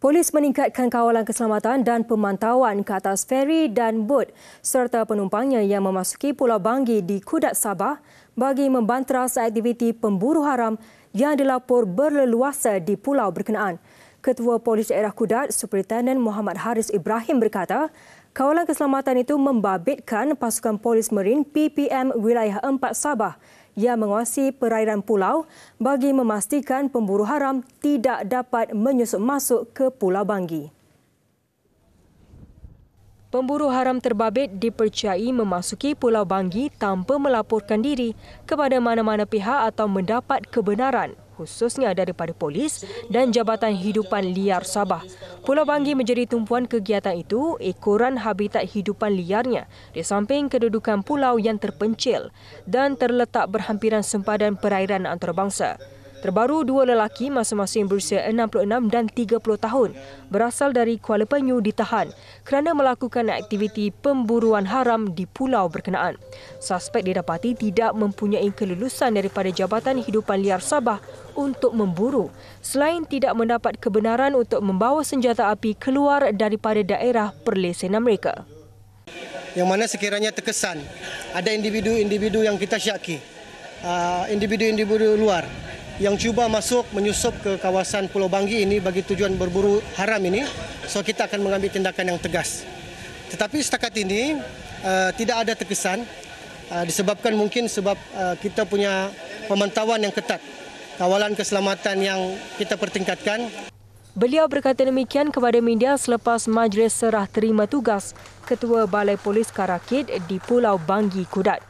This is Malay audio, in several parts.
Polis meningkatkan kawalan keselamatan dan pemantauan ke atas feri dan bot serta penumpangnya yang memasuki Pulau Bangi di Kudat Sabah bagi membanteras aktiviti pemburu haram yang dilapor berleluasa di pulau berkenaan. Ketua Polis Daerah Kudat, Superintenden Muhammad Haris Ibrahim berkata, kawalan keselamatan itu membabitkan pasukan polis marin PPM Wilayah 4 Sabah yang menguasai perairan pulau bagi memastikan pemburu haram tidak dapat menyusup masuk ke Pulau Bangi. Pemburu haram terbabit dipercayai memasuki Pulau Bangi tanpa melaporkan diri kepada mana-mana pihak atau mendapat kebenaran khususnya daripada polis dan Jabatan Hidupan Liar Sabah. Pulau Banggi menjadi tumpuan kegiatan itu ekoran habitat hidupan liarnya di samping kedudukan pulau yang terpencil dan terletak berhampiran sempadan perairan antarabangsa. Terbaru, dua lelaki masing-masing berusia 66 dan 30 tahun berasal dari Kuala Penyu ditahan kerana melakukan aktiviti pemburuan haram di pulau berkenaan. Suspek didapati tidak mempunyai kelulusan daripada Jabatan Hidupan Liar Sabah untuk memburu selain tidak mendapat kebenaran untuk membawa senjata api keluar daripada daerah perlesenan mereka. Yang mana sekiranya terkesan ada individu-individu yang kita syaki, ah, individu-individu luar yang cuba masuk menyusup ke kawasan Pulau Bangi ini bagi tujuan berburu haram ini, so kita akan mengambil tindakan yang tegas. Tetapi setakat ini uh, tidak ada terkesan uh, disebabkan mungkin sebab uh, kita punya pemantauan yang ketat, kawalan keselamatan yang kita pertingkatkan. Beliau berkata demikian kepada media selepas majlis serah terima tugas Ketua Balai Polis Karakit di Pulau Bangi Kudat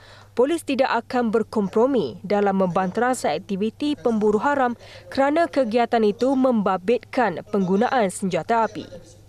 polis tidak akan berkompromi dalam membanteras aktiviti pemburu haram kerana kegiatan itu membabitkan penggunaan senjata api.